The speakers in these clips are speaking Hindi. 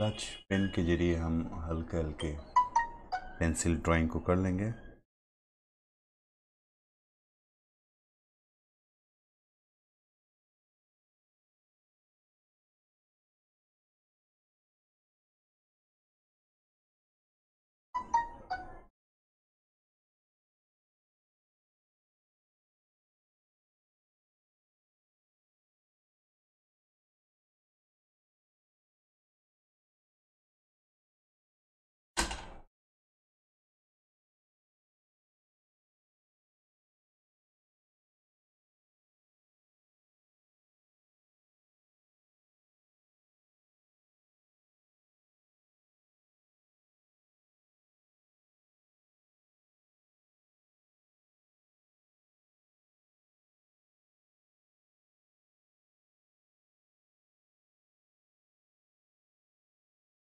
क्लच पेन के ज़रिए हम हल्के हल्के पेंसिल ड्राइंग को कर लेंगे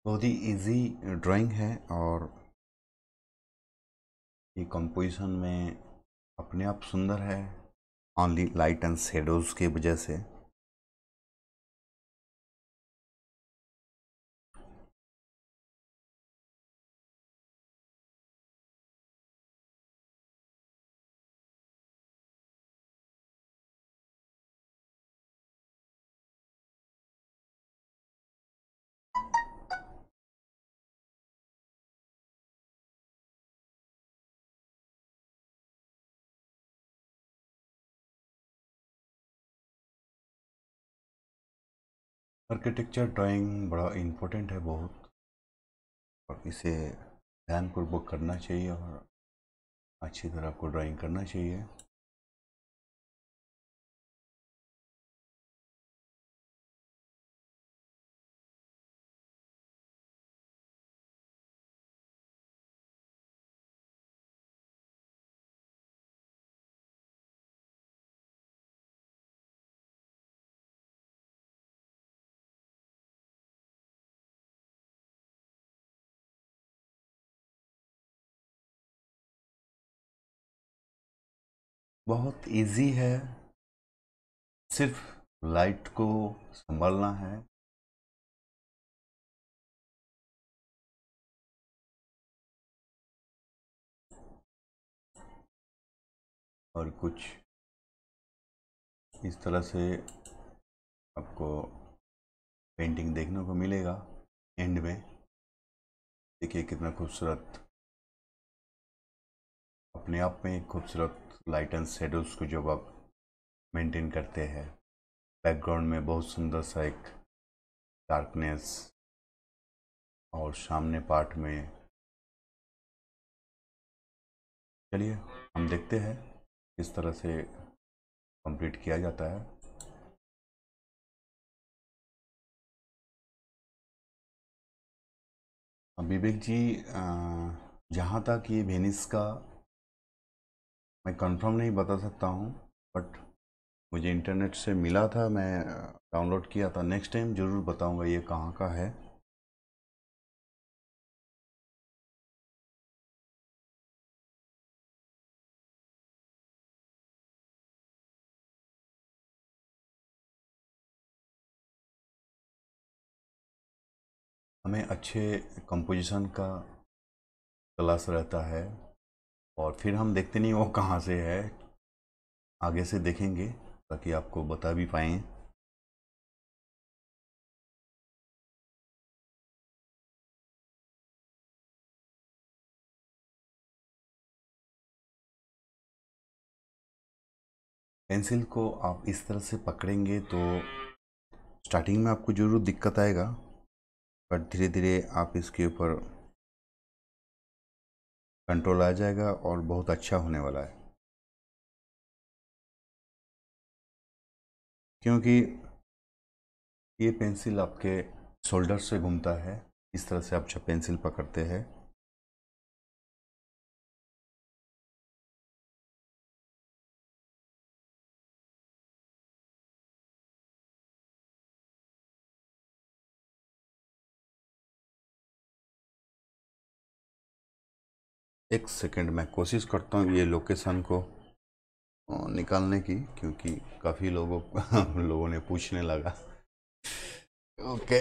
बहुत ही इजी ड्राइंग है और ये कंपोजिशन में अपने आप सुंदर है ऑनली लाइट एंड शेडोज़ की वजह से आर्किटेक्चर ड्राइंग बड़ा इम्पोर्टेंट है बहुत और इसे ध्यानपूर्वक करना चाहिए और अच्छी तरह आपको ड्राइंग करना चाहिए बहुत इजी है सिर्फ लाइट को संभालना है और कुछ इस तरह से आपको पेंटिंग देखने को मिलेगा एंड में देखिए कितना खूबसूरत अपने आप में खूबसूरत लाइट एंड शेडोज़ को जब आप मेंटेन करते हैं बैकग्राउंड में बहुत सुंदर सा एक डार्कनेस और सामने पार्ट में चलिए हम देखते हैं किस तरह से कंप्लीट किया जाता है विवेक जी जहाँ तक ये वेनिस का मैं कंफर्म नहीं बता सकता हूँ बट मुझे इंटरनेट से मिला था मैं डाउनलोड किया था नेक्स्ट टाइम ज़रूर बताऊँगा ये कहाँ का है हमें अच्छे कंपोजिशन का तलाश रहता है और फिर हम देखते नहीं वो कहाँ से है आगे से देखेंगे ताकि आपको बता भी पाएँ पेंसिल को आप इस तरह से पकड़ेंगे तो स्टार्टिंग में आपको ज़रूर दिक्कत आएगा बट धीरे धीरे आप इसके ऊपर कंट्रोल आ जाएगा और बहुत अच्छा होने वाला है क्योंकि ये पेंसिल आपके शोल्डर से घूमता है इस तरह से आप जब पेंसिल पकड़ते हैं एक सेकंड मैं कोशिश करता हूँ ये लोकेशन को निकालने की क्योंकि काफ़ी लोगों लोगों ने पूछने लगा ओके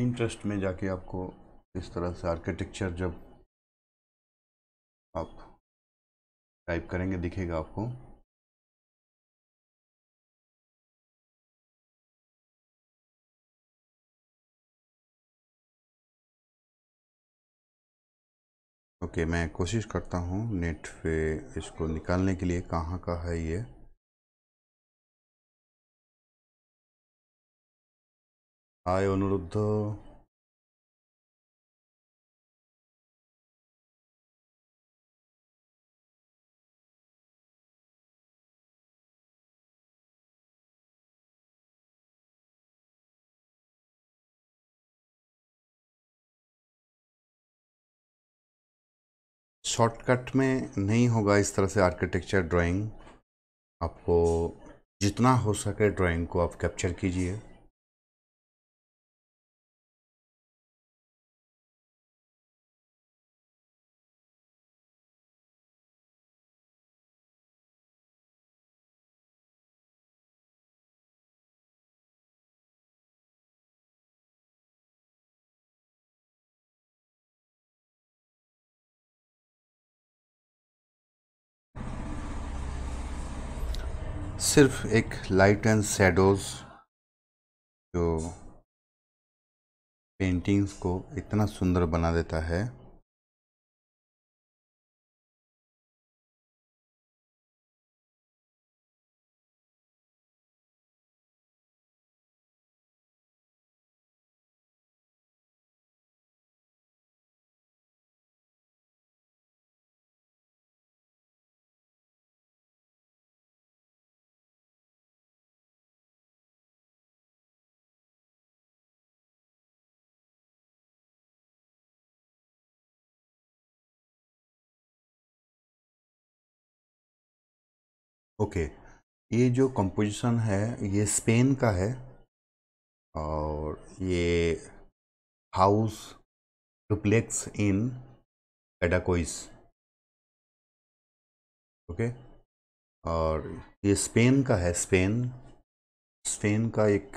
इंटरेस्ट में जाके आपको इस तरह से आर्किटेक्चर जब आप टाइप करेंगे दिखेगा आपको ओके मैं कोशिश करता हूँ नेट पे इसको निकालने के लिए कहाँ का है ये हाय अनुरुद्ध शॉर्टकट में नहीं होगा इस तरह से आर्किटेक्चर ड्राइंग आपको जितना हो सके ड्राइंग को आप कैप्चर कीजिए सिर्फ एक लाइट एंड शेडोज़ जो पेंटिंग्स को इतना सुंदर बना देता है ओके ये जो कंपोजिशन है ये स्पेन का है और ये हाउस डुप्लेक्स इन एडाकोइस ओके और ये स्पेन का है स्पेन स्पेन का एक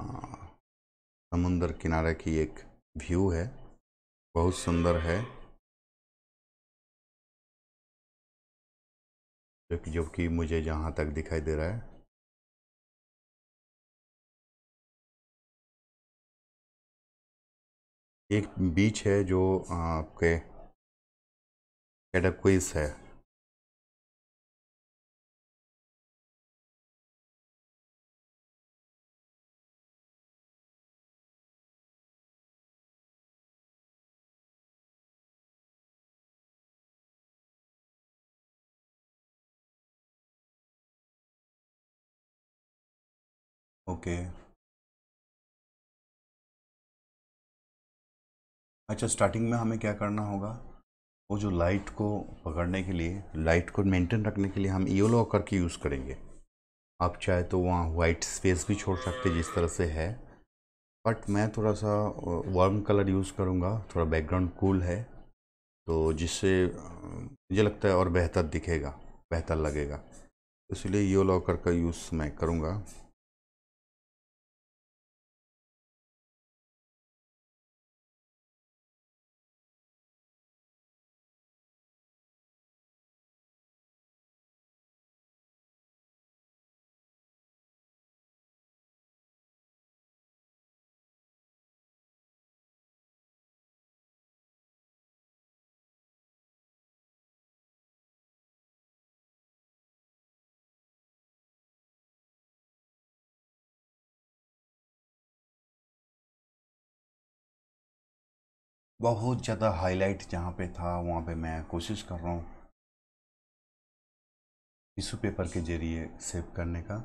समुंदर किनारे की एक व्यू है बहुत सुंदर है जो कि जो कि मुझे जहाँ तक दिखाई दे रहा है एक बीच है जो आपके कैटाक्विस है ओके अच्छा स्टार्टिंग में हमें क्या करना होगा वो जो लाइट को पकड़ने के लिए लाइट को मेंटेन रखने के लिए हम ईओ ऑकर की यूज़ करेंगे आप चाहे तो वहाँ वाइट स्पेस भी छोड़ सकते जिस तरह से है बट मैं थोड़ा सा वार्म कलर यूज़ करूँगा थोड़ा बैकग्राउंड कूल है तो जिससे मुझे लगता है और बेहतर दिखेगा बेहतर लगेगा इसलिए येलो लॉकर का यूज़ मैं करूँगा बहुत ज़्यादा हाईलाइट जहाँ पे था वहाँ पे मैं कोशिश कर रहा हूँ टिशू पेपर के ज़रिए सेव करने का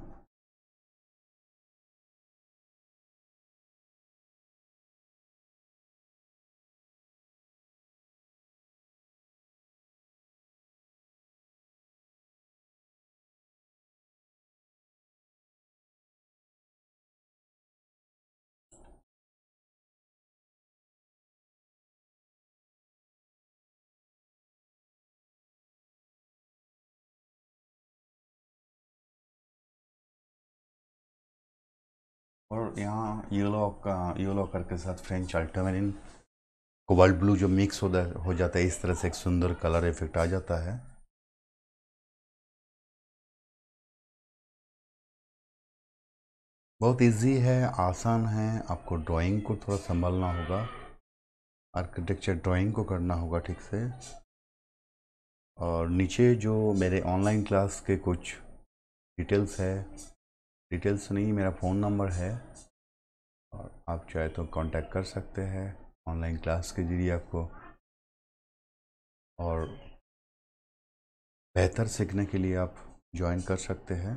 और यहाँ येलो का येलो कलर के साथ फ्रेंच अल्टामेरिन कोबाल्ट ब्लू जो मिक्स हो, हो जाता है इस तरह से एक सुंदर कलर इफेक्ट आ जाता है बहुत इजी है आसान है आपको ड्राइंग को थोड़ा संभालना होगा आर्किटेक्चर ड्राइंग को करना होगा ठीक से और नीचे जो मेरे ऑनलाइन क्लास के कुछ डिटेल्स है डिटेल्स नहीं मेरा फ़ोन नंबर है और आप चाहे तो कांटेक्ट कर सकते हैं ऑनलाइन क्लास के जरिए आपको और बेहतर सीखने के लिए आप ज्वाइन कर सकते हैं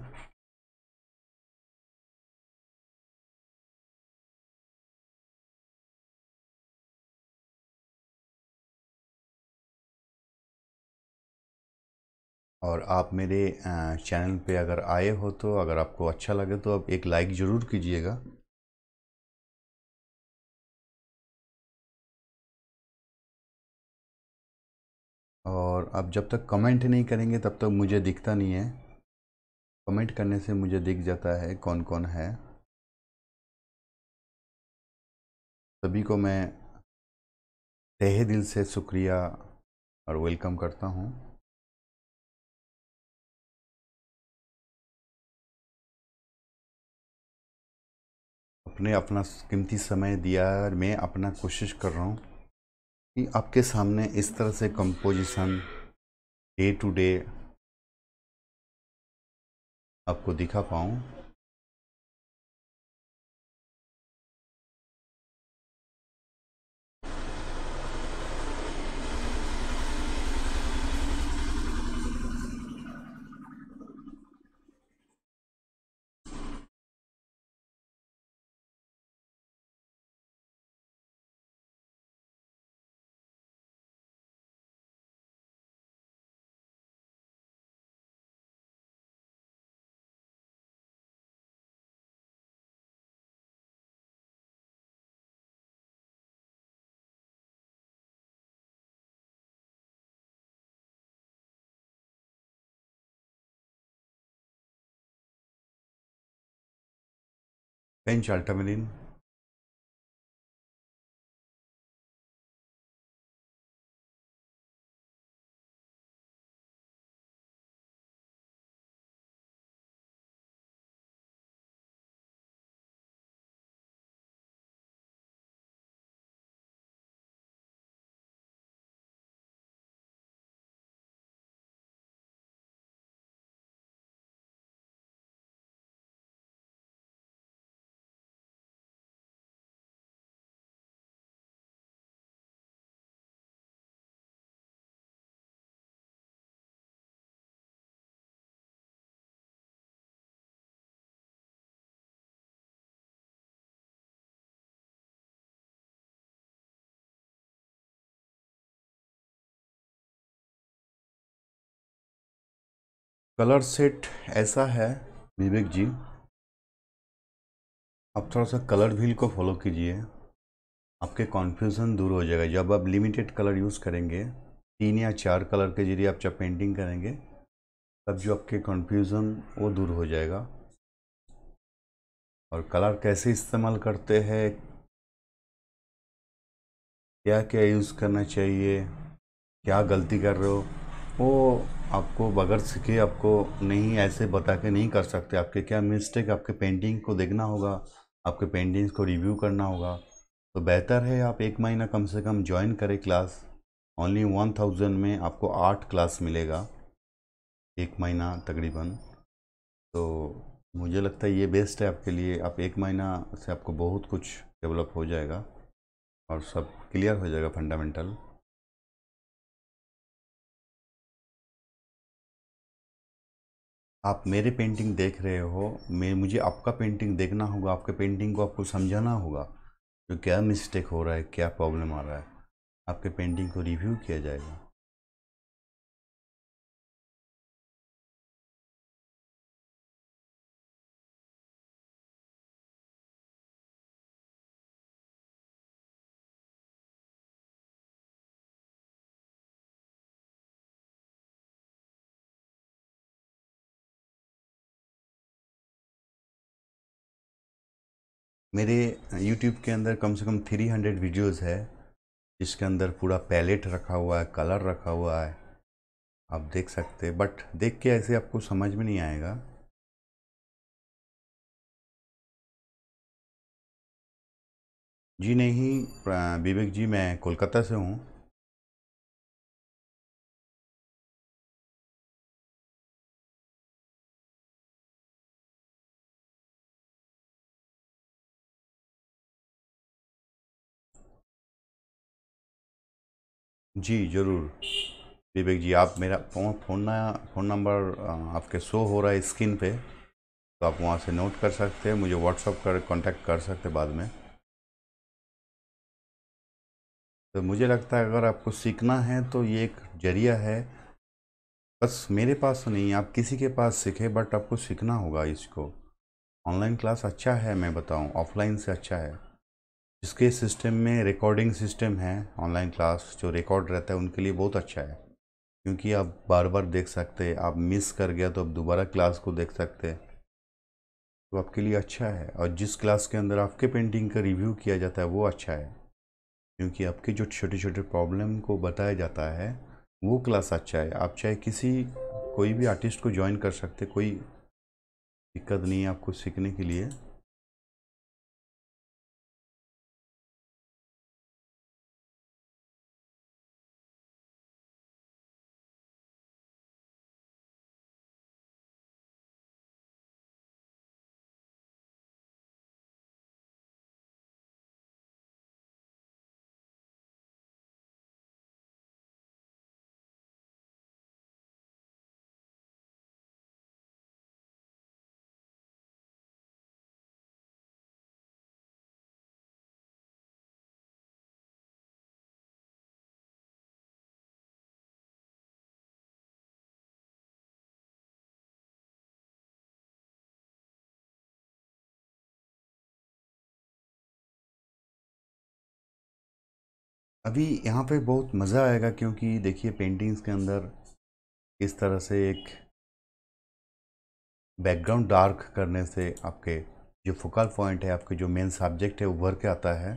और आप मेरे चैनल पे अगर आए हो तो अगर आपको अच्छा लगे तो आप एक लाइक ज़रूर कीजिएगा और आप जब तक कमेंट नहीं करेंगे तब तक मुझे दिखता नहीं है कमेंट करने से मुझे दिख जाता है कौन कौन है सभी को मैं तहे दिल से शुक्रिया और वेलकम करता हूँ आपने अपना कीमती समय दिया मैं अपना कोशिश कर रहा हूँ कि आपके सामने इस तरह से कंपोजिशन डे टू डे आपको दिखा पाऊँ N-Charltamenin कलर सेट ऐसा है विवेक जी आप थोड़ा सा कलर व्हील को फॉलो कीजिए आपके कॉन्फ्यूज़न दूर हो जाएगा जब आप लिमिटेड कलर यूज़ करेंगे तीन या चार कलर के जरिए आप जब पेंटिंग करेंगे तब जो आपके कॉन्फ्यूज़न वो दूर हो जाएगा और कलर कैसे इस्तेमाल करते हैं क्या क्या यूज़ करना चाहिए क्या गलती कर रहे हो वो आपको बगैर सीखे आपको नहीं ऐसे बता के नहीं कर सकते आपके क्या मिस्टेक आपके पेंटिंग को देखना होगा आपके पेंटिंग्स को रिव्यू करना होगा तो बेहतर है आप एक महीना कम से कम ज्वाइन करें क्लास ओनली वन थाउजेंड में आपको आठ क्लास मिलेगा एक महीना तकरीबन तो मुझे लगता है ये बेस्ट है आपके लिए आप एक महीना से आपको बहुत कुछ डेवलप हो जाएगा और सब क्लियर हो जाएगा फंडामेंटल आप मेरे पेंटिंग देख रहे हो मैं मुझे आपका पेंटिंग देखना होगा आपके पेंटिंग को आपको समझाना होगा तो क्या मिस्टेक हो रहा है क्या प्रॉब्लम आ रहा है आपके पेंटिंग को रिव्यू किया जाएगा मेरे यूट्यूब के अंदर कम से कम 300 वीडियोज़ है जिसके अंदर पूरा पैलेट रखा हुआ है कलर रखा हुआ है आप देख सकते हैं बट देख के ऐसे आपको समझ में नहीं आएगा जी नहीं विवेक जी मैं कोलकाता से हूँ जी ज़रूर विवेक जी आप मेरा फ़ोन फ़ोन ना फ़ोन नंबर आपके शो हो रहा है स्क्रीन पे तो आप वहाँ से नोट कर सकते हैं मुझे व्हाट्सअप कर कांटेक्ट कर सकते बाद में तो मुझे लगता है अगर आपको सीखना है तो ये एक जरिया है बस मेरे पास तो नहीं आप किसी के पास सीखे बट आपको सीखना होगा इसको ऑनलाइन क्लास अच्छा है मैं बताऊं ऑफलाइन से अच्छा है इसके सिस्टम में रिकॉर्डिंग सिस्टम है ऑनलाइन क्लास जो रिकॉर्ड रहता है उनके लिए बहुत अच्छा है क्योंकि आप बार बार देख सकते हैं आप मिस कर गया तो आप दोबारा क्लास को देख सकते हैं तो आपके लिए अच्छा है और जिस क्लास के अंदर आपके पेंटिंग का रिव्यू किया जाता है वो अच्छा है क्योंकि आपके जो छोटे छोटे प्रॉब्लम को बताया जाता है वो क्लास अच्छा है आप चाहे किसी कोई भी आर्टिस्ट को ज्वाइन कर सकते कोई दिक्कत नहीं है आपको सीखने के लिए अभी यहाँ पे बहुत मज़ा आएगा क्योंकि देखिए पेंटिंग्स के अंदर इस तरह से एक बैकग्राउंड डार्क करने से आपके जो फोकल पॉइंट है आपके जो मेन सब्जेक्ट है उभर के आता है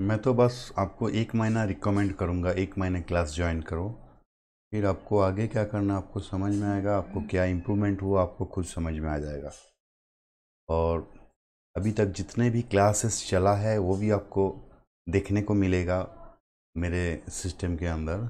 मैं तो बस आपको एक महीना रिकमेंड करूँगा एक महीने क्लास ज्वाइन करो फिर आपको आगे क्या करना आपको समझ में आएगा आपको क्या इम्प्रूवमेंट हुआ आपको खुद समझ में आ जाएगा और अभी तक जितने भी क्लासेस चला है वो भी आपको देखने को मिलेगा मेरे सिस्टम के अंदर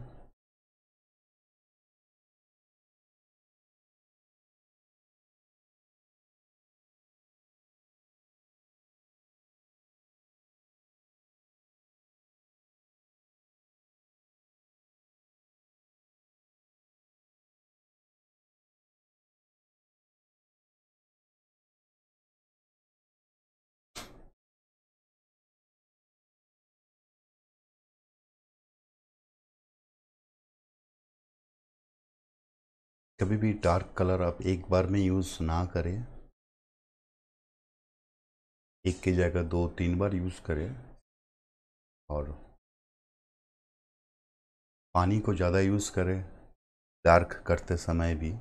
कभी भी डार्क कलर आप एक बार में यूज़ ना करें एक की जगह दो तीन बार यूज़ करें और पानी को ज़्यादा यूज़ करें डार्क करते समय भी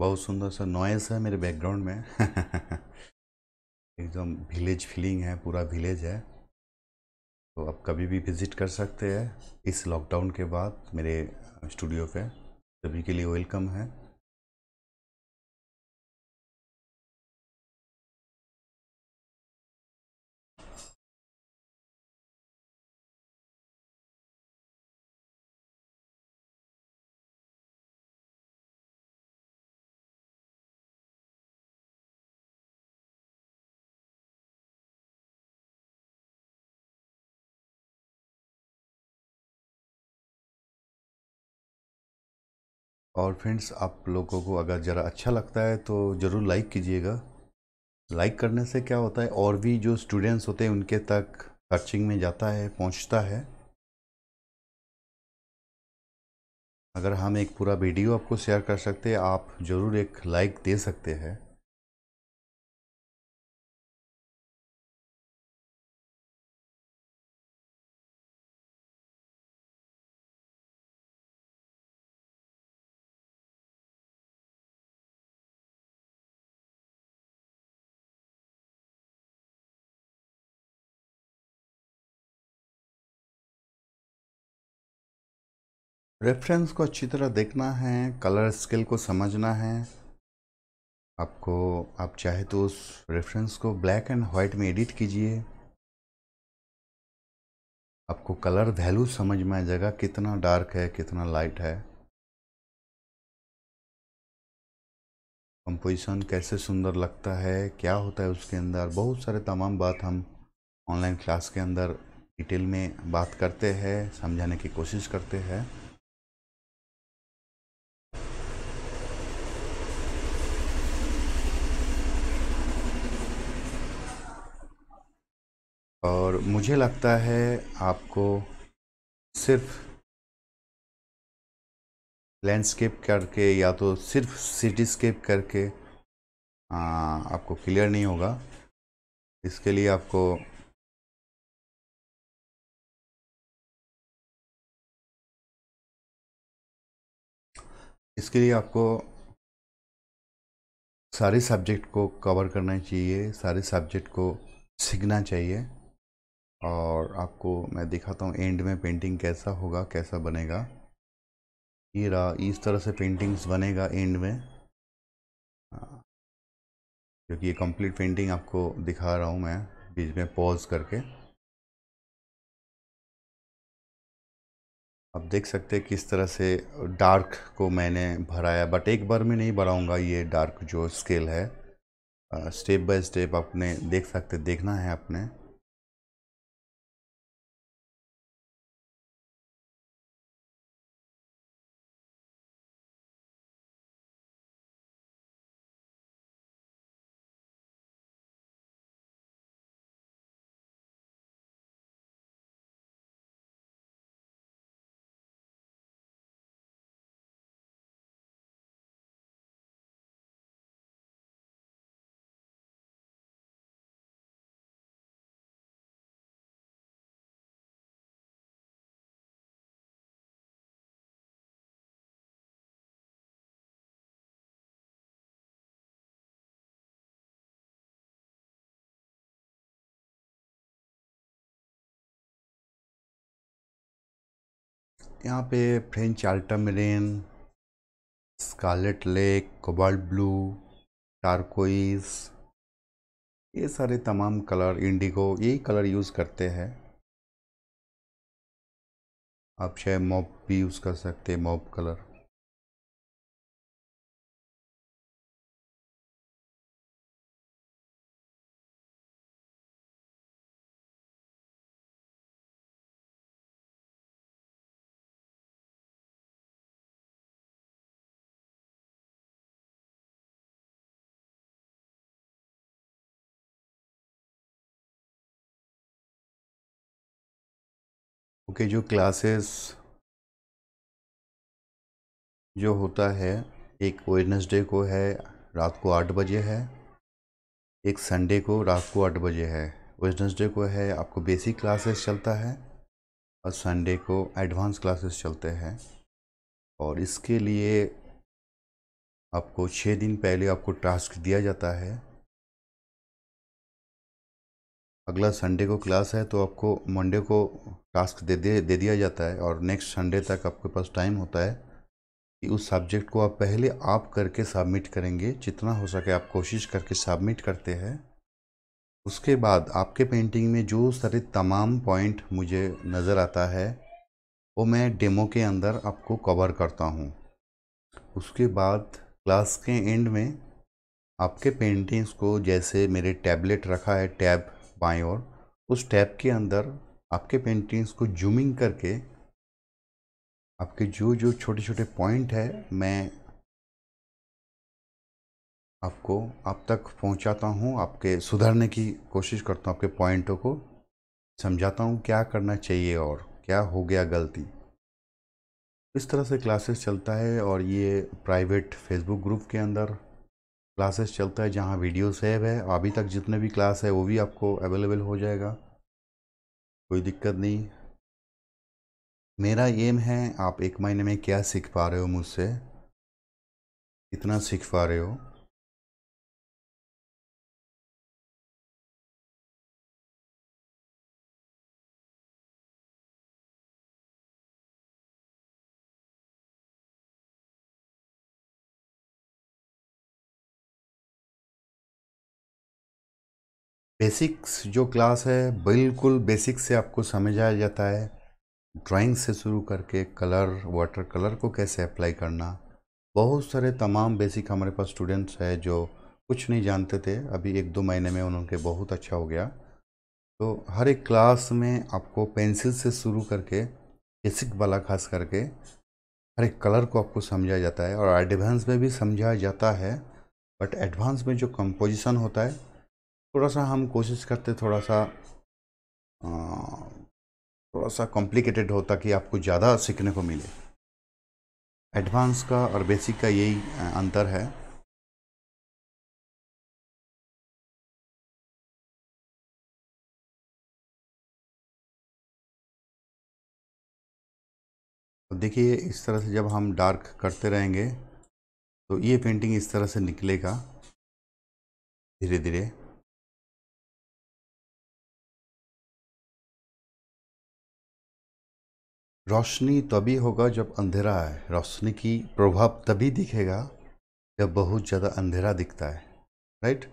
बहुत सुंदर सा नॉइस है मेरे बैकग्राउंड में एकदम विलेज फीलिंग है पूरा विलेज है तो आप कभी भी विज़िट कर सकते हैं इस लॉकडाउन के बाद मेरे स्टूडियो पे सभी के लिए वेलकम है और फ्रेंड्स आप लोगों को अगर ज़रा अच्छा लगता है तो ज़रूर लाइक कीजिएगा लाइक करने से क्या होता है और भी जो स्टूडेंट्स होते हैं उनके तक सर्चिंग में जाता है पहुंचता है अगर हम एक पूरा वीडियो आपको शेयर कर सकते हैं आप ज़रूर एक लाइक दे सकते हैं रेफरेंस को अच्छी तरह देखना है कलर स्केल को समझना है आपको आप चाहे तो उस रेफरेंस को ब्लैक एंड वाइट में एडिट कीजिए आपको कलर वैल्यू समझ में आ जाएगा कितना डार्क है कितना लाइट है कंपोजिशन कैसे सुंदर लगता है क्या होता है उसके अंदर बहुत सारे तमाम बात हम ऑनलाइन क्लास के अंदर डिटेल में बात करते हैं समझाने की कोशिश करते हैं और मुझे लगता है आपको सिर्फ लैंडस्केप करके या तो सिर्फ सिटीस्केप करके आ, आपको क्लियर नहीं होगा इसके लिए आपको इसके लिए आपको सारे सब्जेक्ट को कवर करना चाहिए सारे सब्जेक्ट को सीखना चाहिए और आपको मैं दिखाता हूँ एंड में पेंटिंग कैसा होगा कैसा बनेगा ये रहा इस तरह से पेंटिंग्स बनेगा एंड में हाँ। क्योंकि ये कंप्लीट पेंटिंग आपको दिखा रहा हूँ मैं बीच में पॉज करके आप देख सकते हैं किस तरह से डार्क को मैंने भराया बट एक बार में नहीं भराऊंगा ये डार्क जो स्केल है स्टेप बाय स्टेप आपने देख सकते देखना है आपने यहाँ पे French marine scarlet lake cobalt blue turquoise ये सारे तमाम कलर इंडिगो यही कलर यूज़ करते हैं आप चाहे मॉप भी यूज़ कर सकते हैं मॉप कलर क्योंकि जो क्लासेस जो होता है एक वेडनेसडे को है रात को आठ बजे है एक संडे को रात को आठ बजे है वेडनेसडे को है आपको बेसिक क्लासेस चलता है और संडे को एडवांस क्लासेस चलते हैं और इसके लिए आपको छः दिन पहले आपको टास्क दिया जाता है अगला संडे को क्लास है तो आपको मंडे को टास्क दे दे दे दिया जाता है और नेक्स्ट संडे तक आपके पास टाइम होता है कि उस सब्जेक्ट को आप पहले आप करके सबमिट करेंगे जितना हो सके आप कोशिश करके सबमिट करते हैं उसके बाद आपके पेंटिंग में जो सारे तमाम पॉइंट मुझे नज़र आता है वो मैं डेमो के अंदर आपको कवर करता हूँ उसके बाद क्लास के एंड में आपके पेंटिंग्स को जैसे मेरे टैबलेट रखा है टैब बाएं और उस टैब के अंदर आपके पेंटिंग्स को जूमिंग करके आपके जो जो छोटे छोटे पॉइंट है मैं आपको आप तक पहुंचाता हूं आपके सुधारने की कोशिश करता हूं आपके पॉइंटों को समझाता हूं क्या करना चाहिए और क्या हो गया गलती इस तरह से क्लासेस चलता है और ये प्राइवेट फेसबुक ग्रुप के अंदर क्लासेस चलता है जहाँ वीडियो सेव है अभी तक जितने भी क्लास है वो भी आपको अवेलेबल हो जाएगा कोई दिक्कत नहीं मेरा एम है आप एक महीने में क्या सीख पा रहे हो मुझसे कितना सीख पा रहे हो बेसिक्स जो क्लास है बिल्कुल बेसिक से आपको समझाया जाता है ड्राइंग से शुरू करके कलर वाटर कलर को कैसे अप्लाई करना बहुत सारे तमाम बेसिक हमारे पास स्टूडेंट्स हैं जो कुछ नहीं जानते थे अभी एक दो महीने में उनके बहुत अच्छा हो गया तो हर एक क्लास में आपको पेंसिल से शुरू करके बेसिक वाला खास करके हर एक कलर को आपको समझाया जाता है और एडवांस में भी समझाया जाता है बट एडवांस में जो कंपोजिशन होता है थोड़ा सा हम कोशिश करते थोड़ा सा आ, थोड़ा सा कॉम्प्लिकेटेड होता कि आपको ज़्यादा सीखने को मिले एडवांस का और बेसिक का यही अंतर है देखिए इस तरह से जब हम डार्क करते रहेंगे तो ये पेंटिंग इस तरह से निकलेगा धीरे धीरे रोशनी तभी होगा जब अंधेरा है रोशनी की प्रभाव तभी दिखेगा जब बहुत ज़्यादा अंधेरा दिखता है राइट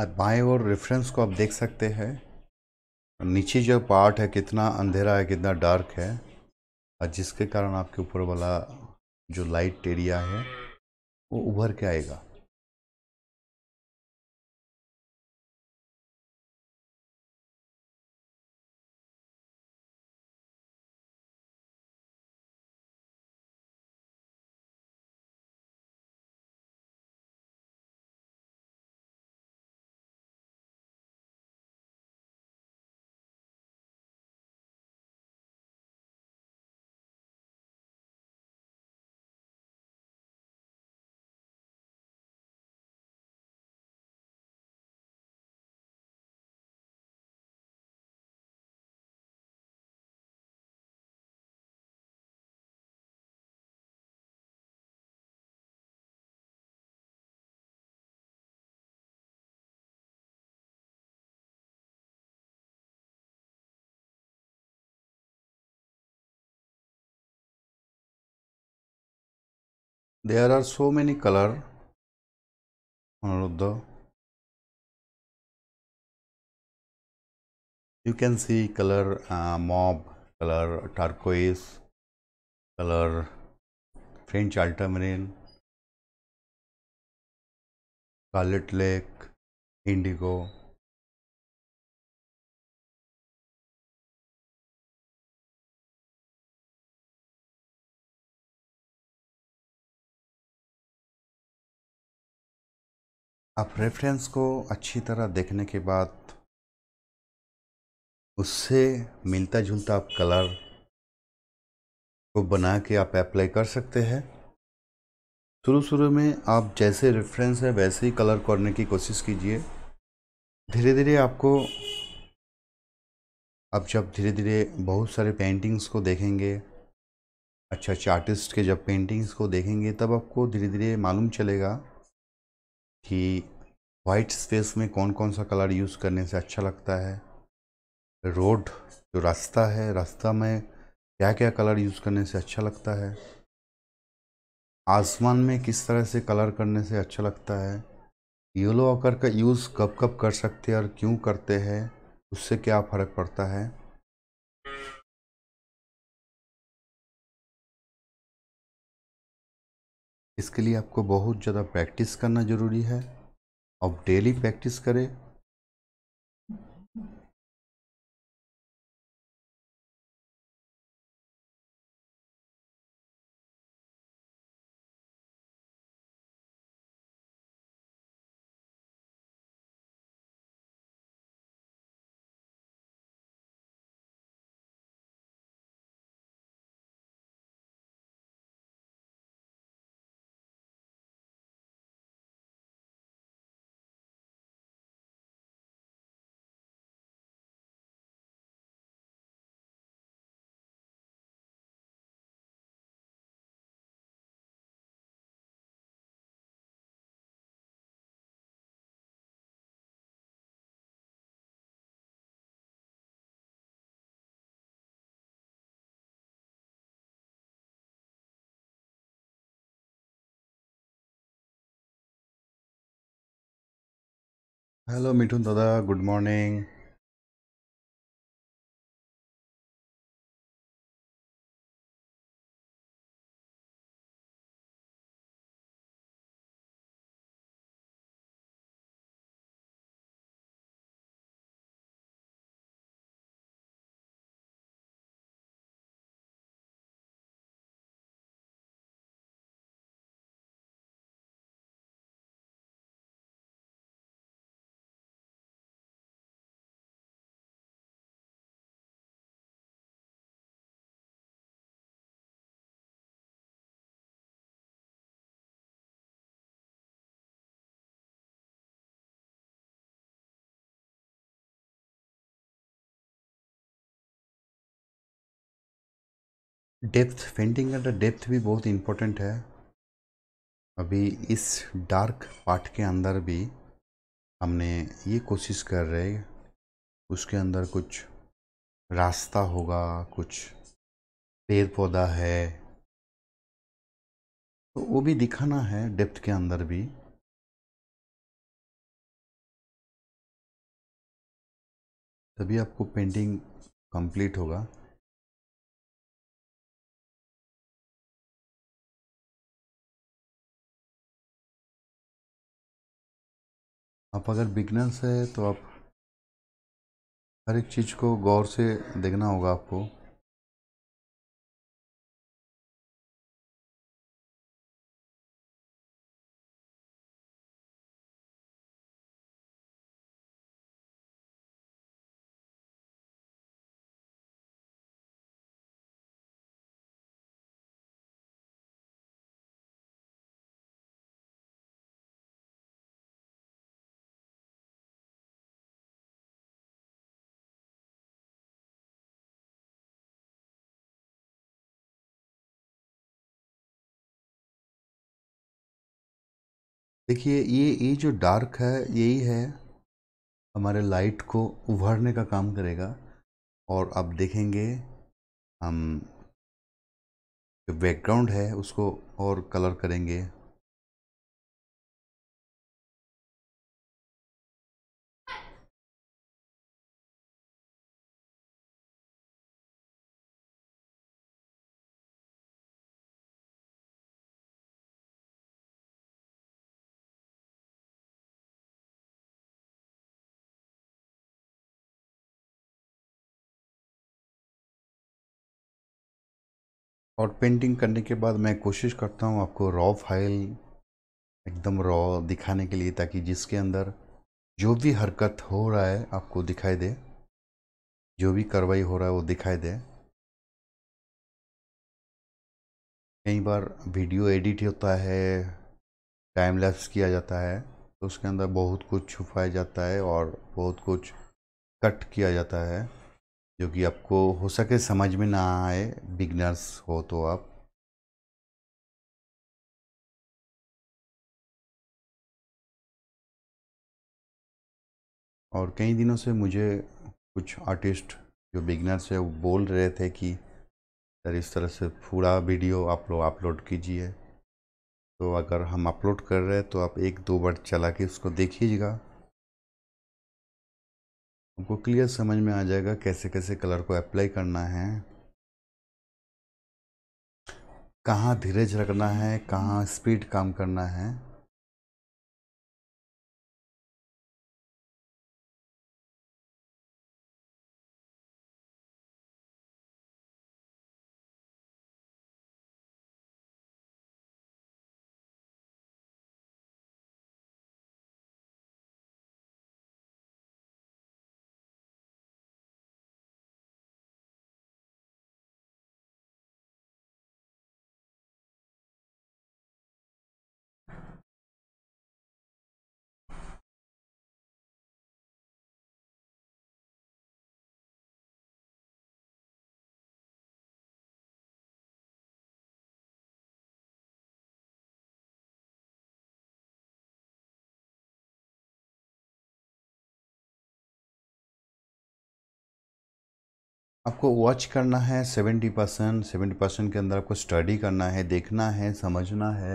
और बाएँ और रेफरेंस को आप देख सकते हैं नीचे जो पार्ट है कितना अंधेरा है कितना डार्क है और जिसके कारण आपके ऊपर वाला जो लाइट एरिया है वो उभर के आएगा there are so many color Anuruddha you can see color uh, color turquoise color French ultramarine scarlet lake indigo आप रेफरेंस को अच्छी तरह देखने के बाद उससे मिलता जुलता आप कलर को बना के आप अप्लाई कर सकते हैं शुरू शुरू में आप जैसे रेफरेंस है वैसे ही कलर करने की कोशिश कीजिए धीरे धीरे आपको आप जब धीरे धीरे बहुत सारे पेंटिंग्स को देखेंगे अच्छा अच्छे आर्टिस्ट के जब पेंटिंग्स को देखेंगे तब आपको धीरे धीरे मालूम चलेगा कि वाइट स्पेस में कौन कौन सा कलर यूज़ करने से अच्छा लगता है रोड जो रास्ता है रास्ता में क्या क्या कलर यूज़ करने से अच्छा लगता है आसमान में किस तरह से कलर करने से अच्छा लगता है येलो अकर का यूज़ कब कब कर सकते हैं और क्यों करते हैं उससे क्या फ़र्क पड़ता है इसके लिए आपको बहुत ज़्यादा प्रैक्टिस करना ज़रूरी है आप डेली प्रैक्टिस करें hello mithun dada good morning depth painting का डेप्थ भी बहुत इम्पोर्टेंट है अभी इस डार्क पार्ट के अंदर भी हमने ये कोशिश कर रहे उसके अंदर कुछ रास्ता होगा कुछ पेड़ पौधा है तो वो भी दिखाना है डेप्थ के अंदर भी तभी आपको पेंटिंग कंप्लीट होगा आप अगर बिगनर्स है तो आप हर एक चीज़ को गौर से देखना होगा आपको देखिए ये ये जो डार्क है यही है हमारे लाइट को उभरने का काम करेगा और आप देखेंगे हम बैकग्राउंड है उसको और कलर करेंगे और पेंटिंग करने के बाद मैं कोशिश करता हूँ आपको रॉ फाइल एकदम रॉ दिखाने के लिए ताकि जिसके अंदर जो भी हरकत हो रहा है आपको दिखाई दे जो भी कार्रवाई हो रहा है वो दिखाई दे कई बार वीडियो एडिट होता है टाइम लैप्स किया जाता है तो उसके अंदर बहुत कुछ छुपाया जाता है और बहुत कुछ कट किया जाता है जो कि आपको हो सके समझ में ना आए बिगनर्स हो तो आप और कई दिनों से मुझे कुछ आर्टिस्ट जो बिगनर्स है वो बोल रहे थे कि सर इस तरह से पूरा वीडियो आप लोग अपलोड कीजिए तो अगर हम अपलोड कर रहे हैं तो आप एक दो बार चला के उसको देखिएगा आपको क्लियर समझ में आ जाएगा कैसे कैसे कलर को अप्लाई करना है कहाँ धीरेज रखना है कहाँ स्पीड काम करना है आपको वॉच करना है सेवेंटी परसेंट सेवेंटी परसेंट के अंदर आपको स्टडी करना है देखना है समझना है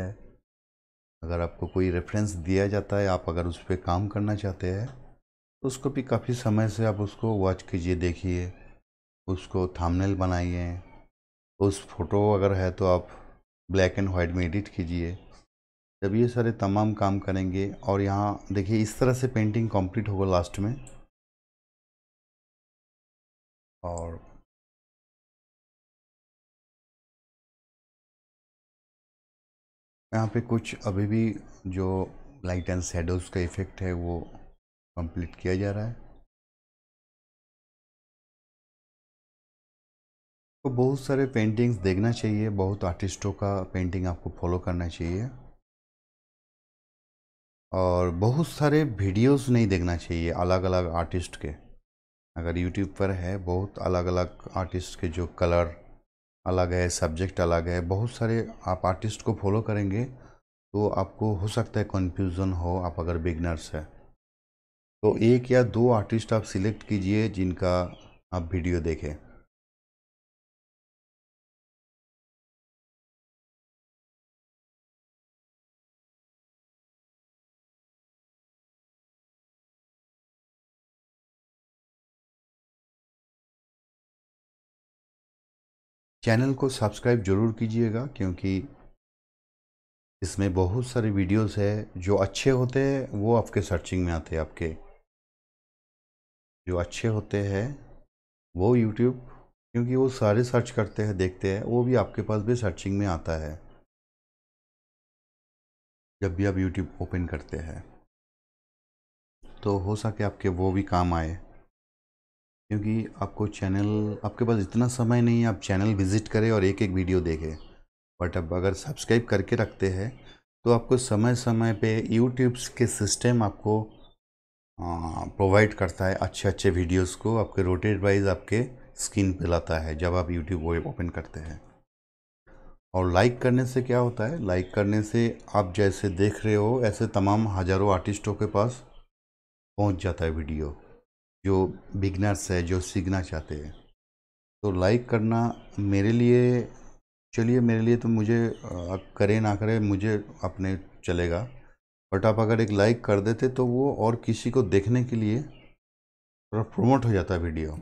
अगर आपको कोई रेफरेंस दिया जाता है आप अगर उस पर काम करना चाहते हैं तो उसको भी काफ़ी समय से आप उसको वॉच कीजिए देखिए उसको थामनेल बनाइए उस फोटो अगर है तो आप ब्लैक एंड वाइट में एडिट कीजिए जब ये सारे तमाम काम करेंगे और यहाँ देखिए इस तरह से पेंटिंग कंप्लीट होगा लास्ट में और यहाँ पे कुछ अभी भी जो लाइट एंड शेडोज का इफ़ेक्ट है वो कंप्लीट किया जा रहा है तो बहुत सारे पेंटिंग्स देखना चाहिए बहुत आर्टिस्टों का पेंटिंग आपको फॉलो करना चाहिए और बहुत सारे वीडियोस नहीं देखना चाहिए अलग अलग आर्टिस्ट के अगर यूट्यूब पर है बहुत अलग अलग आर्टिस्ट के जो कलर अलग है सब्जेक्ट अलग है बहुत सारे आप आर्टिस्ट को फॉलो करेंगे तो आपको हो सकता है कन्फ्यूज़न हो आप अगर बिगनर्स है तो एक या दो आर्टिस्ट आप सिलेक्ट कीजिए जिनका आप वीडियो देखें चैनल को सब्सक्राइब ज़रूर कीजिएगा क्योंकि इसमें बहुत सारे वीडियोस है जो अच्छे होते हैं वो आपके सर्चिंग में आते हैं आपके जो अच्छे होते हैं वो यूट्यूब क्योंकि वो सारे सर्च करते हैं देखते हैं वो भी आपके पास भी सर्चिंग में आता है जब भी आप यूट्यूब ओपन करते हैं तो हो सके आपके वो भी काम आए क्योंकि आपको चैनल आपके पास इतना समय नहीं है आप चैनल विज़िट करें और एक एक वीडियो देखें बट अब अगर सब्सक्राइब करके रखते हैं तो आपको समय समय पे यूट्यूब्स के सिस्टम आपको प्रोवाइड करता है अच्छे अच्छे वीडियोस को आपके रोटेट वाइज आपके स्क्रीन पे लाता है जब आप यूट्यूब वेब ओपन करते हैं और लाइक करने से क्या होता है लाइक करने से आप जैसे देख रहे हो ऐसे तमाम हज़ारों आर्टिस्टों के पास पहुंच जाता है वीडियो जो बिगनर्स है जो सीखना चाहते हैं तो लाइक करना मेरे लिए चलिए मेरे लिए तो मुझे करे ना करे मुझे अपने चलेगा बट आप अगर एक लाइक कर देते तो वो और किसी को देखने के लिए थोड़ा प्रमोट हो जाता वीडियो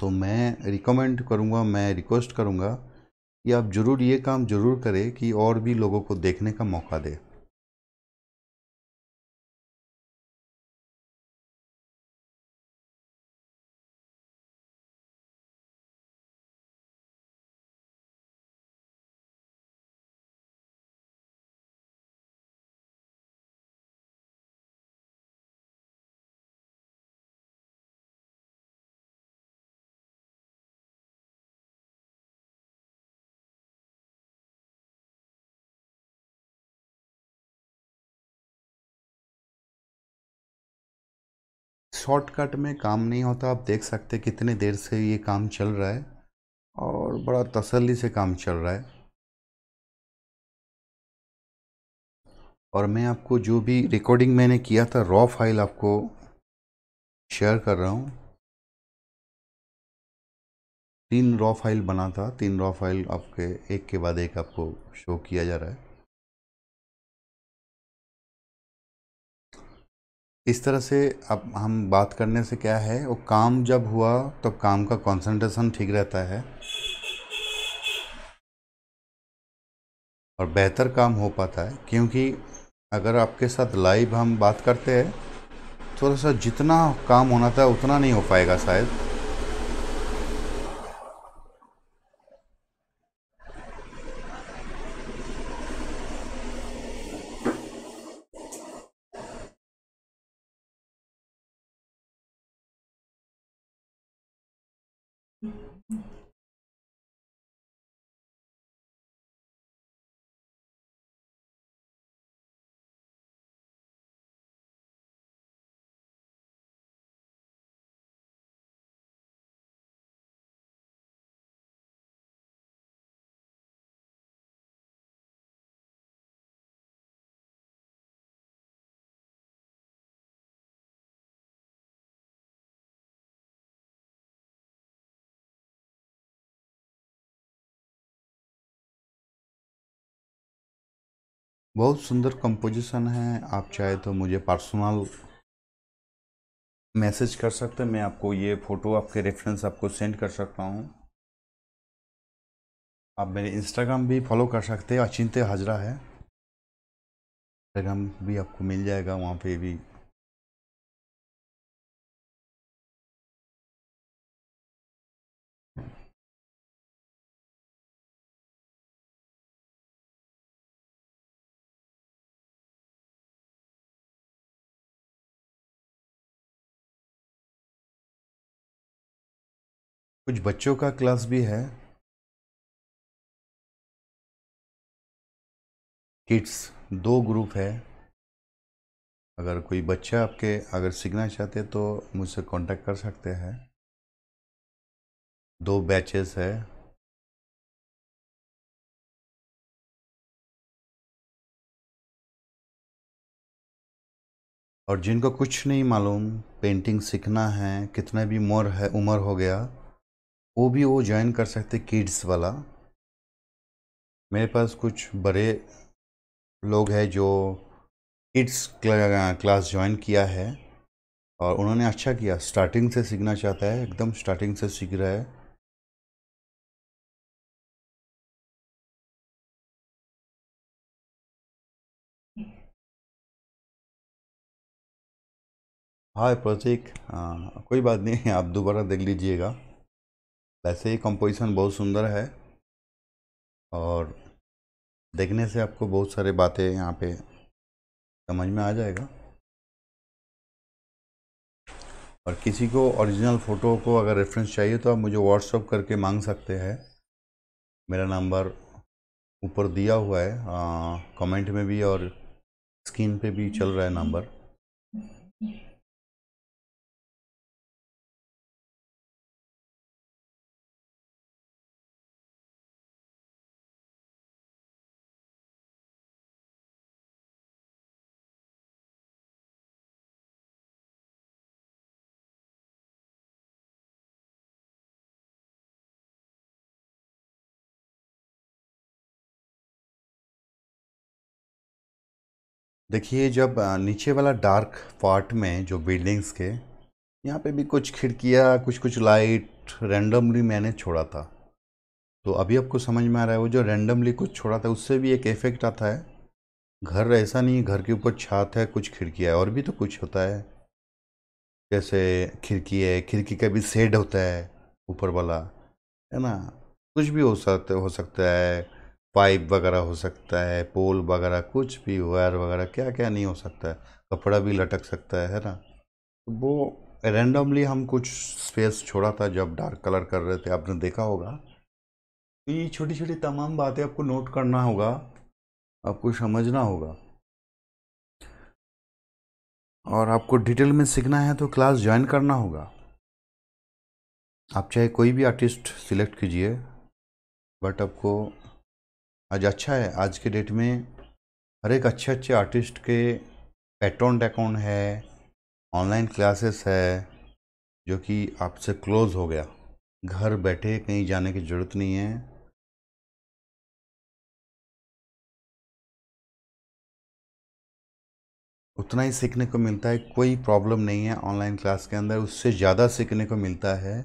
तो मैं रिकमेंड करूँगा मैं रिक्वेस्ट करूँगा कि आप ज़रूर ये काम ज़रूर करें कि और भी लोगों को देखने का मौका दें शॉर्टकट में काम नहीं होता आप देख सकते कितने देर से ये काम चल रहा है और बड़ा तसल्ली से काम चल रहा है और मैं आपको जो भी रिकॉर्डिंग मैंने किया था रॉ फाइल आपको शेयर कर रहा हूँ तीन रॉ फाइल बना था तीन रॉ फाइल आपके एक के बाद एक आपको शो किया जा रहा है इस तरह से अब हम बात करने से क्या है वो काम जब हुआ तो काम का कंसंट्रेशन ठीक रहता है और बेहतर काम हो पाता है क्योंकि अगर आपके साथ लाइव हम बात करते हैं थोड़ा सा जितना काम होना था उतना नहीं हो पाएगा शायद बहुत सुंदर कंपोजिशन है आप चाहे तो मुझे पर्सनल मैसेज कर सकते हैं मैं आपको ये फ़ोटो आपके रेफरेंस आपको सेंड कर सकता हूँ आप मेरे इंस्टाग्राम भी फॉलो कर सकते हैं अचिंत्य हाजरा है इंस्टाग्राम भी आपको मिल जाएगा वहाँ पे भी कुछ बच्चों का क्लास भी है किड्स दो ग्रुप है अगर कोई बच्चा आपके अगर सीखना चाहते तो मुझसे कांटेक्ट कर सकते हैं दो बैचेस है और जिनको कुछ नहीं मालूम पेंटिंग सीखना है कितने भी उम्र है उम्र हो गया वो भी वो ज्वाइन कर सकते किड्स वाला मेरे पास कुछ बड़े लोग हैं जो किड्स क्लास ज्वाइन किया है और उन्होंने अच्छा किया स्टार्टिंग से सीखना चाहता है एकदम स्टार्टिंग से सीख रहा है हाय प्रतीक हाँ, कोई बात नहीं आप दोबारा देख लीजिएगा वैसे ही कंपोजिशन बहुत सुंदर है और देखने से आपको बहुत सारे बातें यहाँ पे समझ में आ जाएगा और किसी को ओरिजिनल फ़ोटो को अगर रेफरेंस चाहिए तो आप मुझे व्हाट्सअप करके मांग सकते हैं मेरा नंबर ऊपर दिया हुआ है कमेंट में भी और स्क्रीन पे भी चल रहा है नंबर देखिए जब नीचे वाला डार्क पार्ट में जो बिल्डिंग्स के यहाँ पे भी कुछ खिड़कियाँ कुछ कुछ लाइट रैंडमली मैंने छोड़ा था तो अभी आपको समझ में आ रहा है वो जो रैंडमली कुछ छोड़ा था उससे भी एक इफ़ेक्ट आता है घर ऐसा नहीं घर के ऊपर छात है कुछ खिड़कियाँ और भी तो कुछ होता है जैसे खिड़की है खिड़की का भी सेड होता है ऊपर वाला है ना कुछ भी हो सकता हो सकता है पाइप वगैरह हो सकता है पोल वगैरह कुछ भी वायर वगैरह क्या क्या नहीं हो सकता है कपड़ा भी लटक सकता है है ना वो रैंडमली हम कुछ स्पेस छोड़ा था जब डार्क कलर कर रहे थे आपने देखा होगा तो ये छोटी छोटी तमाम बातें आपको नोट करना होगा आपको समझना होगा और आपको डिटेल में सीखना है तो क्लास ज्वाइन करना होगा आप चाहे कोई भी आर्टिस्ट सिलेक्ट कीजिए बट आपको आज अच्छा है आज के डेट में हर एक अच्छे अच्छे आर्टिस्ट के पैटर्न अकाउंट है ऑनलाइन क्लासेस है जो कि आपसे क्लोज हो गया घर बैठे कहीं जाने की ज़रूरत नहीं है उतना ही सीखने को मिलता है कोई प्रॉब्लम नहीं है ऑनलाइन क्लास के अंदर उससे ज़्यादा सीखने को मिलता है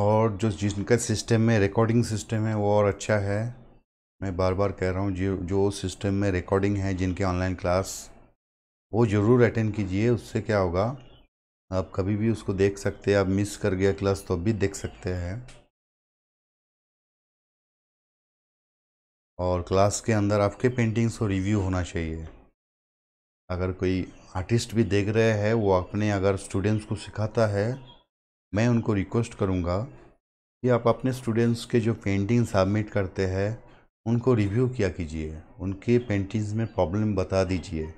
और जो जिनका सिस्टम में रिकॉर्डिंग सिस्टम है वो और अच्छा है मैं बार बार कह रहा हूँ जो जो सिस्टम में रिकॉर्डिंग है जिनके ऑनलाइन क्लास वो ज़रूर अटेंड कीजिए उससे क्या होगा आप कभी भी उसको देख सकते हैं आप मिस कर गया क्लास तो भी देख सकते हैं और क्लास के अंदर आपके पेंटिंग्स को रिव्यू होना चाहिए अगर कोई आर्टिस्ट भी देख रहे हैं वो अपने अगर स्टूडेंट्स को सिखाता है मैं उनको रिक्वेस्ट करूँगा कि आप अपने स्टूडेंट्स के जो पेंटिंग सबमिट करते हैं उनको रिव्यू किया कीजिए उनके पेंटिंग्स में प्रॉब्लम बता दीजिए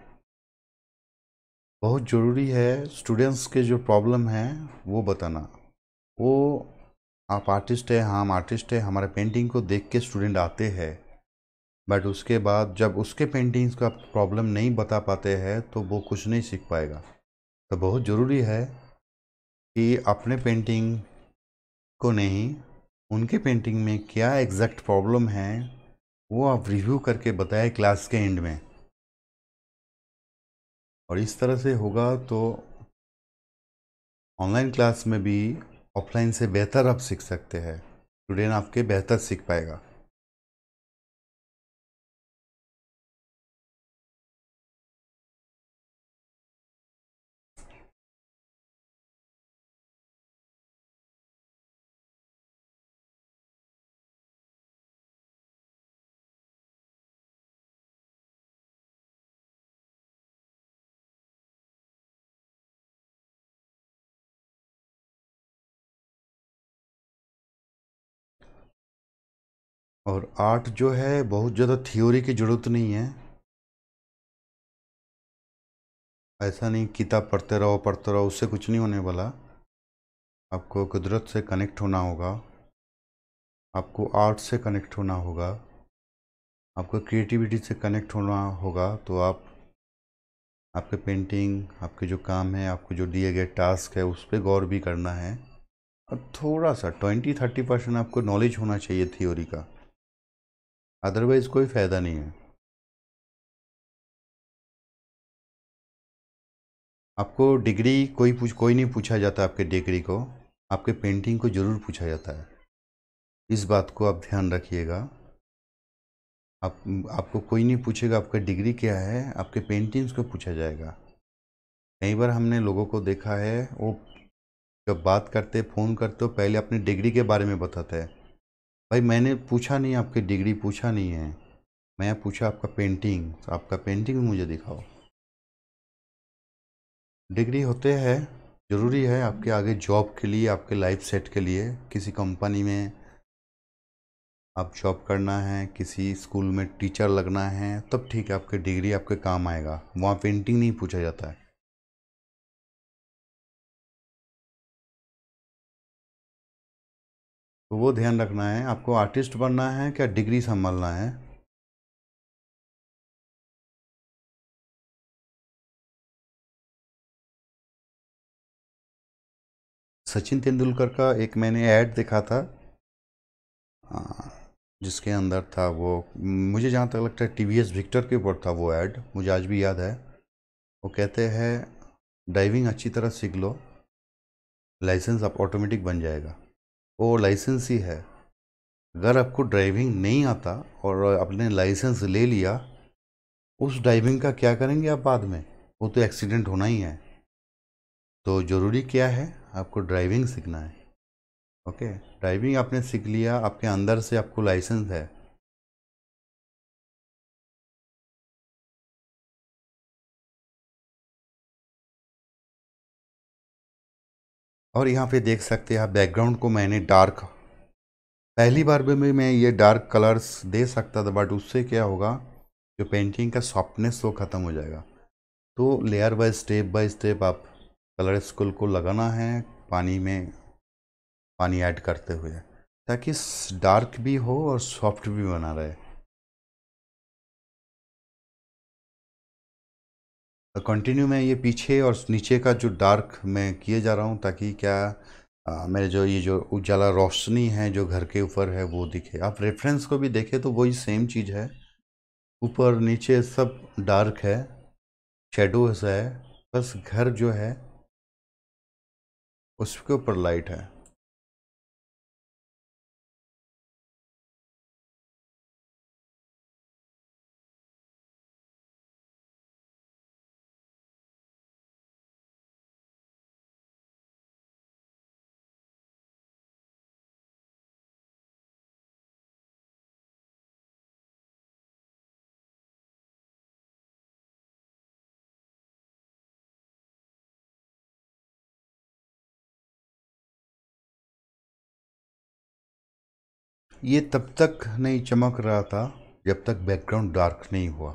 बहुत ज़रूरी है स्टूडेंट्स के जो प्रॉब्लम हैं वो बताना वो आप आर्टिस्ट हैं हाँ, हम आर्टिस्ट हैं हमारे पेंटिंग को देख के स्टूडेंट आते हैं बट उसके बाद जब उसके पेंटिंग्स का प्रॉब्लम नहीं बता पाते हैं तो वो कुछ नहीं सीख पाएगा तो बहुत ज़रूरी है कि अपने पेंटिंग को नहीं उनके पेंटिंग में क्या एग्जैक्ट प्रॉब्लम है वो आप रिव्यू करके बताएं क्लास के एंड में और इस तरह से होगा तो ऑनलाइन क्लास में भी ऑफलाइन से बेहतर आप सीख सकते हैं स्टूडेंट आपके बेहतर सीख पाएगा और आर्ट जो है बहुत ज़्यादा थ्योरी की ज़रूरत नहीं है ऐसा नहीं किताब पढ़ते रहो पढ़ते रहो उससे कुछ नहीं होने वाला आपको कुदरत से कनेक्ट होना होगा आपको आर्ट से कनेक्ट होना होगा आपको क्रिएटिविटी से कनेक्ट होना होगा तो आप आपके पेंटिंग आपके जो काम है आपको जो दिए गए टास्क है उस पर गौर भी करना है और थोड़ा सा ट्वेंटी थर्टी परसेंट आपको नॉलेज होना चाहिए थ्योरी का अदरवाइज कोई फ़ायदा नहीं है आपको डिग्री कोई पूछ कोई नहीं पूछा जाता आपके डिग्री को आपके पेंटिंग को ज़रूर पूछा जाता है इस बात को आप ध्यान रखिएगा आप आपको कोई नहीं पूछेगा आपका डिग्री क्या है आपके पेंटिंग्स को पूछा जाएगा कई बार हमने लोगों को देखा है वो जब बात करते फ़ोन करते हो पहले अपनी डिग्री के बारे में बताते हैं भाई मैंने पूछा नहीं आपकी डिग्री पूछा नहीं है मैं पूछा आपका पेंटिंग तो आपका पेंटिंग मुझे दिखाओ डिग्री होते हैं ज़रूरी है आपके आगे जॉब के लिए आपके लाइफ सेट के लिए किसी कंपनी में आप जॉब करना है किसी स्कूल में टीचर लगना है तब ठीक है आपकी डिग्री आपके काम आएगा वहाँ पेंटिंग नहीं पूछा जाता है तो वो ध्यान रखना है आपको आर्टिस्ट बनना है क्या डिग्री संभालना है सचिन तेंदुलकर का एक मैंने ऐड देखा था जिसके अंदर था वो मुझे जहाँ तक लगता है टी वी एस विक्टर के ऊपर था वो ऐड मुझे आज भी याद है वो कहते हैं डाइविंग अच्छी तरह सीख लो लाइसेंस आप ऑटोमेटिक बन जाएगा वो लाइसेंस ही है अगर आपको ड्राइविंग नहीं आता और आपने लाइसेंस ले लिया उस ड्राइविंग का क्या करेंगे आप बाद में वो तो एक्सीडेंट होना ही है तो ज़रूरी क्या है आपको ड्राइविंग सीखना है ओके ड्राइविंग आपने सीख लिया आपके अंदर से आपको लाइसेंस है और यहाँ पे देख सकते हैं आप बैकग्राउंड को मैंने डार्क पहली बार भी मैं ये डार्क कलर्स दे सकता था बट उससे क्या होगा जो पेंटिंग का सॉफ्टनेस वो ख़त्म हो जाएगा तो layer by step by step आप कलर स्कूल को लगाना है पानी में पानी ऐड करते हुए ताकि डार्क भी हो और सॉफ्ट भी बना रहे कंटिन्यू मैं ये पीछे और नीचे का जो डार्क मैं किए जा रहा हूँ ताकि क्या आ, मेरे जो ये जो उजाला रोशनी है जो घर के ऊपर है वो दिखे आप रेफरेंस को भी देखें तो वही सेम चीज़ है ऊपर नीचे सब डार्क है शेडोज है बस घर जो है उसके ऊपर लाइट है ये तब तक नहीं चमक रहा था जब तक बैकग्राउंड डार्क नहीं हुआ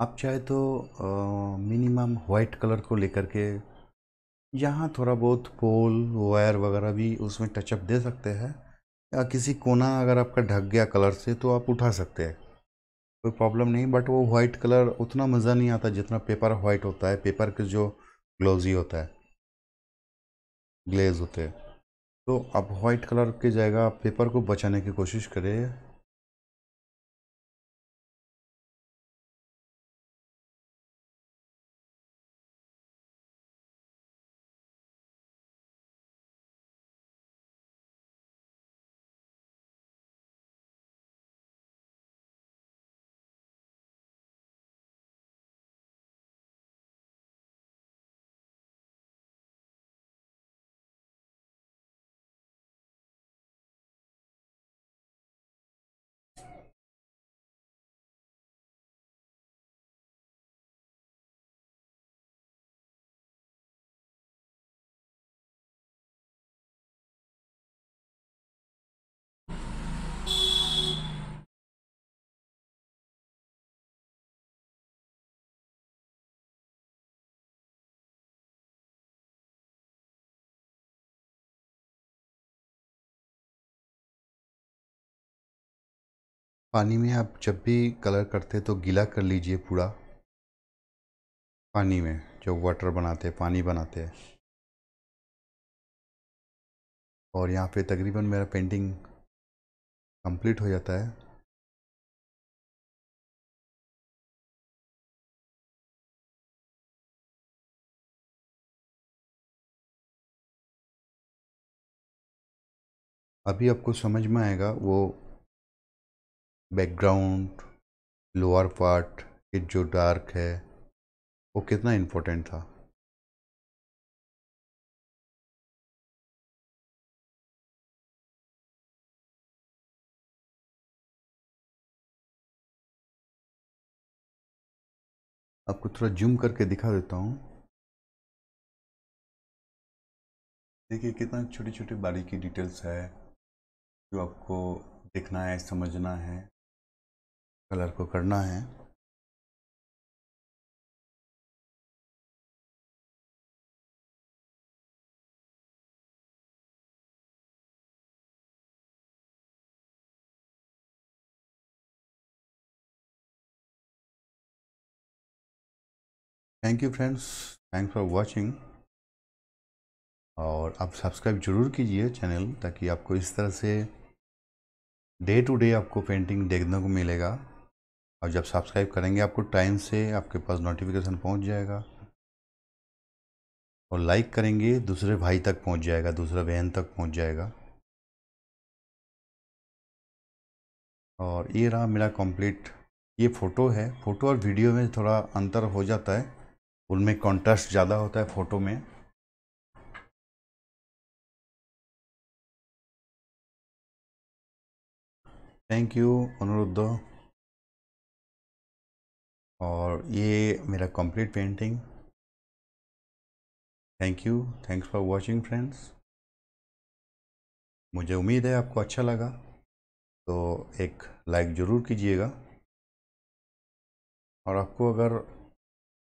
आप चाहे तो मिनिमम वाइट कलर को लेकर के यहाँ थोड़ा बहुत पोल वायर वगैरह भी उसमें टचअप दे सकते हैं या किसी कोना अगर आपका ढक गया कलर से तो आप उठा सकते हैं कोई प्रॉब्लम नहीं बट वो वाइट कलर उतना मज़ा नहीं आता जितना पेपर वाइट होता है पेपर के जो ग्लोजी होता है ग्लेज होते हैं तो आप वाइट कलर के जगह पेपर को बचाने की कोशिश करें पानी में आप जब भी कलर करते हैं तो गीला कर लीजिए पूरा पानी में जो वाटर बनाते हैं पानी बनाते हैं और यहाँ पे तकरीबन मेरा पेंटिंग कंप्लीट हो जाता है अभी आपको समझ में आएगा वो बैकग्राउंड लोअर पार्ट ये जो डार्क है वो कितना इम्पोर्टेंट था आपको थोड़ा जूम करके दिखा देता हूँ देखिए कितना छोटी छोटी बारीकी डिटेल्स है जो आपको देखना है समझना है कलर को करना है thank you friends thanks for watching और आप सब्सक्राइब जरूर कीजिए चैनल ताकि आपको इस तरह से डे टू डे आपको पेंटिंग देखने को मिलेगा और जब सब्सक्राइब करेंगे आपको टाइम से आपके पास नोटिफिकेशन पहुंच जाएगा और लाइक करेंगे दूसरे भाई तक पहुंच जाएगा दूसरा बहन तक पहुंच जाएगा और ये रहा मेरा कंप्लीट ये फ़ोटो है फ़ोटो और वीडियो में थोड़ा अंतर हो जाता है उनमें कॉन्ट्रास्ट ज़्यादा होता है फ़ोटो में थैंक यू अनुरुद्ध और ये मेरा complete painting thank you thanks for watching friends मुझे उम्मीद है आपको अच्छा लगा तो एक लाइक ज़रूर कीजिएगा और आपको अगर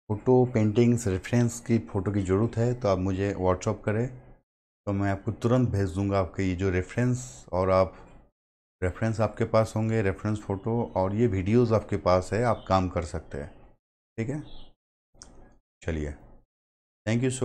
फ़ोटो पेंटिंग्स रेफरेंस की फ़ोटो की ज़रूरत है तो आप मुझे व्हाट्सअप करें तो मैं आपको तुरंत भेज दूँगा आपके ये जो रेफरेंस और आप रेफरेंस आपके पास होंगे रेफरेंस फ़ोटो और ये वीडियोस आपके पास है आप काम कर सकते हैं ठीक है चलिए थैंक यू सो